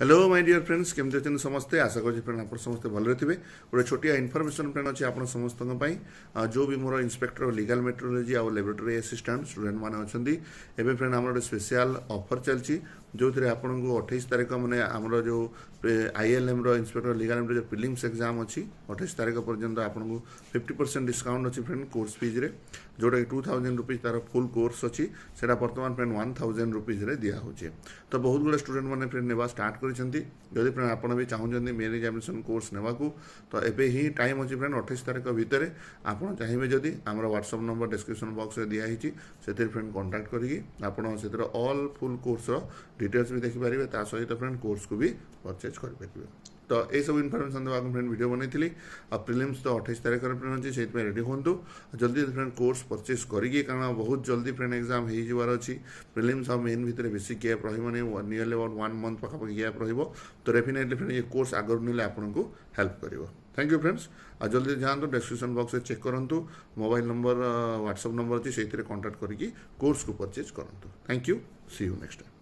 hello my dear friends কেমতি অনেক সমস্তে আশা করছি ফ্রেন্ড আপনার সমস্তে ভালো থাকবে গোটে ছোটিয়া ইনফরমেশন ফ্রেন্ড অছে আপনার সমস্ত যে বি মোর ইন্সপেক্টর লিগাল মেট্রোলোজি আর ল্যাবরেটোরি আসিষ্টাট স্টুডেন্ট মানে অনেক এবে ফ্রেন্ড আমার গোটে স্পেশাল অফর চলছি ଯେଉଁଥିରେ ଆପଣଙ୍କୁ ଅଠେଇଶ ତାରିଖ ମାନେ ଆମର ଯେଉଁ ଆଇଏଲ୍ଏମ୍ର ଇନ୍ସପେକ୍ଟର ଲିଗାଲ୍ ଏମ୍ର ଯେଉଁ ପ୍ରିଲିମ୍ସ ଏକ୍ଜାମ୍ ଅଛି ଅଠେଇଶ ତାରିଖ ପର୍ଯ୍ୟନ୍ତ ଆପଣଙ୍କୁ ଫିଫ୍ଟି ପରସେଣ୍ଟ ଡିସ୍କାଉଣ୍ଟ ଅଛି ଫ୍ରେଣ୍ଡ କୋର୍ସ ଫିଜ୍ରେ ଯେଉଁଟାକି ଟୁ ଥାଉଜେଣ୍ଡ ରୁପିଜ୍ ତା'ର ଫୁଲ୍ କୋର୍ସ ଅଛି ସେଇଟା ବର୍ତ୍ତମାନ ଫ୍ରେଣ୍ଡ ୱାନ୍ ଥାଉଜେଣ୍ଡ ରୁପିଜ୍ରେ ଦିଆହେଉଛି ତ ବହୁତ ଗୁଡ଼ିଏ ଷ୍ଟୁଡେଣ୍ଟମାନେ ଫ୍ରେଣ୍ଡ ନେବା ଷ୍ଟାର୍ଟ କରିଛନ୍ତି ଯଦି ଫ୍ରେଣ୍ଡ ଆପଣ ବି ଚାହୁଁଛନ୍ତି ମେନ୍ ଆଡ଼ମିସନ୍ କୋର୍ସ ନେବାକୁ ତ ଏବେ ହିଁ ଟାଇମ୍ ଅଛି ଫ୍ରେଣ୍ଡ ଅଠେଇଶ ତାରିଖ ଭିତରେ ଆପଣ ଚାହିଁବେ ଯଦି ଆମର ହ୍ୱାଟ୍ସଆପ୍ ନମ୍ବର ଡିସ୍କ୍ରିପ୍ସନ୍ ବକ୍ସରେ ଦିଆହେଇଛି ସେଥିରେ ଫ୍ରେଣ୍ଡ କଣ୍ଟାକ୍ଟ କରିକି ଆପଣ ସେଥିରେ ଅଲ୍ ଫୁଲ୍ କୋର୍ସର ଡିଟେଲ୍ସ ବି ଦେଖିପାରିବେ ତା ସହିତ ଫ୍ରେଣ୍ଡ କୋର୍ସକୁ ବି ପରଚେଜ୍ କରିପାରିବେ तो यू इनफर्मेशन देखा फ्रेंड भिड बनई प्रिलिम्स तो अठाई तो तारीख में फ्रेंड अच्छे से रेड हूँ जल्दी फ्रेंड कोर्स परचे करके कारण बहुत जल्दी फ्रेंड एक्जाम होिलिम्स और मेन भितर बेसि गैप रही नियरली अबाउट वन मन्थ पाखापा गैप रोक तो डेफिनेटली फ्रेंड ये कोर्स आगर ना आपको हेल्प कर थैंक यू फ्रेंड्स आ जल्दी जातु डिस्क्रिप्सन बक्स में चेक करूँ मोबाइल नंबर व्हाट्सअप नंबर अच्छी से कंटाक्ट करके कोर्स को परचेज करते thank you see you next time